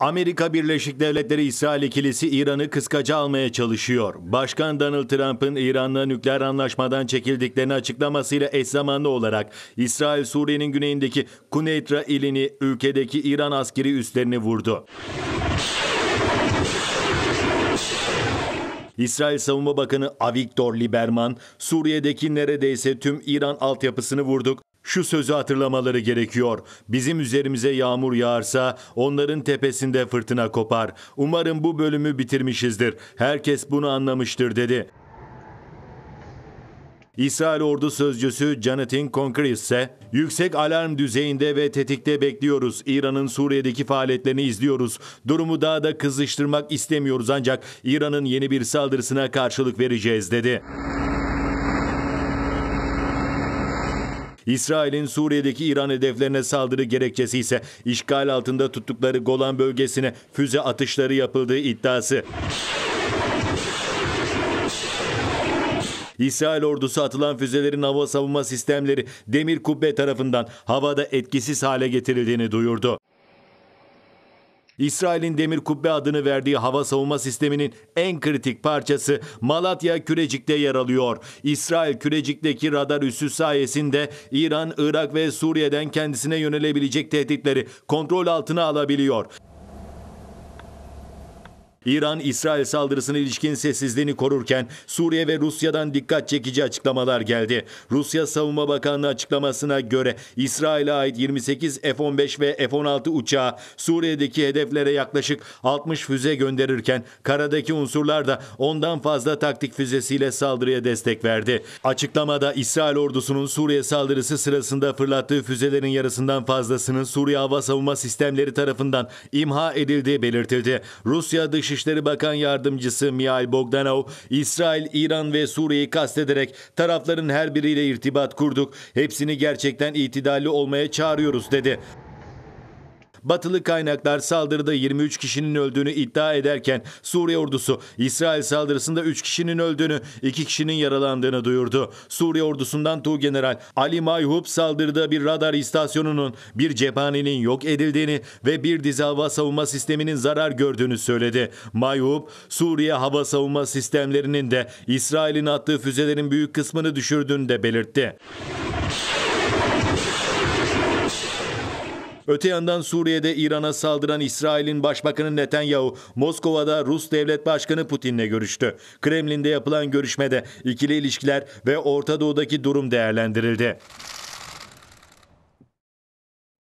Amerika Birleşik Devletleri İsrail ikilisi İran'ı kıskaca almaya çalışıyor. Başkan Donald Trump'ın İran'la nükleer anlaşmadan çekildiklerini açıklamasıyla eş zamanlı olarak İsrail Suriye'nin güneyindeki Kuneitra ilini ülkedeki İran askeri üslerini vurdu. İsrail Savunma Bakanı Avigdor Liberman, Suriye'deki neredeyse tüm İran altyapısını vurduk, şu sözü hatırlamaları gerekiyor. Bizim üzerimize yağmur yağarsa onların tepesinde fırtına kopar. Umarım bu bölümü bitirmişizdir. Herkes bunu anlamıştır dedi. İsrail ordu sözcüsü Jonathan Conqueror ise yüksek alarm düzeyinde ve tetikte bekliyoruz. İran'ın Suriye'deki faaliyetlerini izliyoruz. Durumu daha da kızıştırmak istemiyoruz ancak İran'ın yeni bir saldırısına karşılık vereceğiz dedi. İsrail'in Suriye'deki İran hedeflerine saldırı gerekçesi ise işgal altında tuttukları Golan bölgesine füze atışları yapıldığı iddiası. İsrail ordusu atılan füzelerin hava savunma sistemleri demir kubbe tarafından havada etkisiz hale getirildiğini duyurdu. İsrail'in Demir Kubbe adını verdiği hava savunma sisteminin en kritik parçası Malatya Kürecik'te yer alıyor. İsrail Kürecik'teki radar üssü sayesinde İran, Irak ve Suriye'den kendisine yönelebilecek tehditleri kontrol altına alabiliyor. İran-İsrail saldırısına ilişkin sessizliğini korurken Suriye ve Rusya'dan dikkat çekici açıklamalar geldi. Rusya Savunma Bakanlığı açıklamasına göre İsrail'e ait 28 F-15 ve F-16 uçağı Suriye'deki hedeflere yaklaşık 60 füze gönderirken karadaki unsurlar da ondan fazla taktik füzesiyle saldırıya destek verdi. Açıklamada İsrail ordusunun Suriye saldırısı sırasında fırlattığı füzelerin yarısından fazlasının Suriye Hava Savunma Sistemleri tarafından imha edildiği belirtildi. Rusya Dış Dışişleri Bakan Yardımcısı Mihail Bogdanov, İsrail, İran ve Suriye'yi kastederek tarafların her biriyle irtibat kurduk. Hepsini gerçekten itidalli olmaya çağırıyoruz dedi. Batılı kaynaklar saldırıda 23 kişinin öldüğünü iddia ederken Suriye ordusu İsrail saldırısında 3 kişinin öldüğünü, 2 kişinin yaralandığını duyurdu. Suriye ordusundan General Ali Mayhub saldırıda bir radar istasyonunun, bir cephanenin yok edildiğini ve bir dizi hava savunma sisteminin zarar gördüğünü söyledi. Mayhub Suriye hava savunma sistemlerinin de İsrail'in attığı füzelerin büyük kısmını düşürdüğünü de belirtti. Öte yandan Suriye'de İran'a saldıran İsrail'in Başbakanı Netanyahu, Moskova'da Rus Devlet Başkanı Putin'le görüştü. Kremlin'de yapılan görüşmede ikili ilişkiler ve Orta Doğu'daki durum değerlendirildi.